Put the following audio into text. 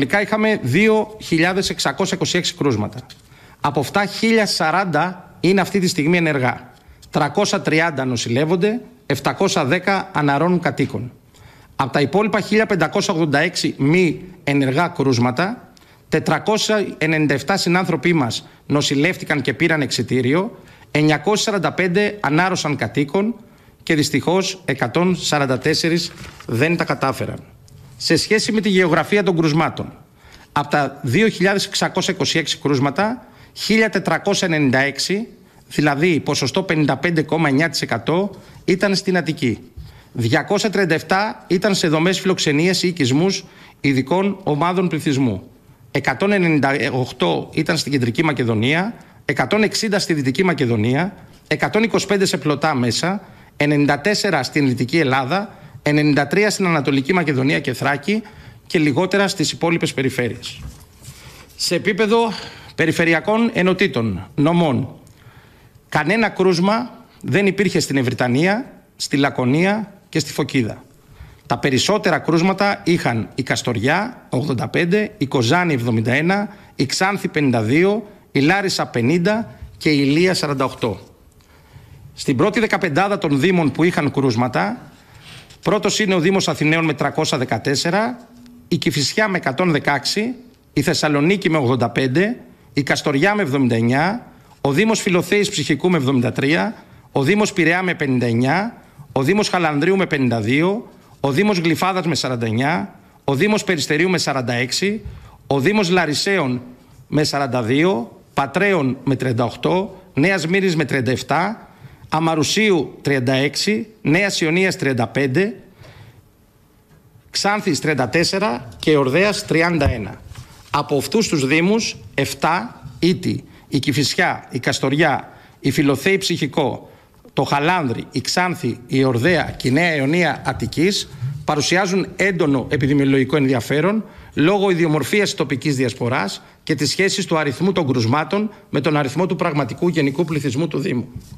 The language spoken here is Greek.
Τελικά είχαμε 2.626 κρούσματα. Από αυτά 1.040 είναι αυτή τη στιγμή ενεργά. 330 νοσηλεύονται, 710 αναρώνουν κατοίκων. Από τα υπόλοιπα 1.586 μη ενεργά κρούσματα, 497 συνάνθρωποι μας νοσηλεύτηκαν και πήραν εξιτήριο, 945 ανάρρωσαν κατοίκων και δυστυχώς 144 δεν τα κατάφεραν σε σχέση με τη γεωγραφία των κρουσμάτων. Από τα 2.626 κρούσματα, 1.496, δηλαδή ποσοστό 55,9% ήταν στην Αττική. 237 ήταν σε δομές φιλοξενίας ή οικισμούς ειδικών ομάδων πληθυσμού. 198 ήταν στην Κεντρική Μακεδονία, 160 στη Δυτική Μακεδονία, 125 σε πλωτά μέσα, 94 στην Δυτική Ελλάδα, 93 στην Ανατολική Μακεδονία και Θράκη και λιγότερα στις υπόλοιπες περιφέρειες. Σε επίπεδο περιφερειακών ενωτήτων, νομών, κανένα κρούσμα δεν υπήρχε στην Ευρυτανία, στη Λακωνία και στη Φωκίδα. Τα περισσότερα κρούσματα είχαν η Καστοριά 85, η Κοζάνη 71, η Ξάνθη 52, η Λάρισα 50 και η Ηλία 48. Στην πρώτη δεκαπεντάδα των Δήμων που είχαν κρούσματα Πρώτος είναι ο Δήμος Αθηναίων με 314, η Κυφυσιά με 116, η Θεσσαλονίκη με 85, η Καστοριά με 79, ο Δήμος Φιλοθέης Ψυχικού με 73, ο Δήμος Πειραιά με 59, ο Δήμος Χαλανδρίου με 52, ο Δήμος Γλυφάδας με 49, ο Δήμος Περιστερίου με 46, ο Δήμος Λαρισαίων με 42, Πατρέων με 38, Νέας μύρης με 37, Αμαρουσίου 36, Νέα Ιωνία 35, Ξάνθης 34 και Ορδέας 31. Από αυτούς τους δήμους 7 Ήτη, η κυφυσιά, η Καστοριά, η Φιλοθέη Ψυχικό, το Χαλάνδρη, η Ξάνθη, η Ορδέα και η Νέα Ιωνία Αττικής παρουσιάζουν έντονο επιδημιολογικό ενδιαφέρον λόγω ιδιομορφίας τοπική τοπικής διασποράς και της σχέσης του αριθμού των κρουσμάτων με τον αριθμό του πραγματικού γενικού πληθυσμού του Δήμου.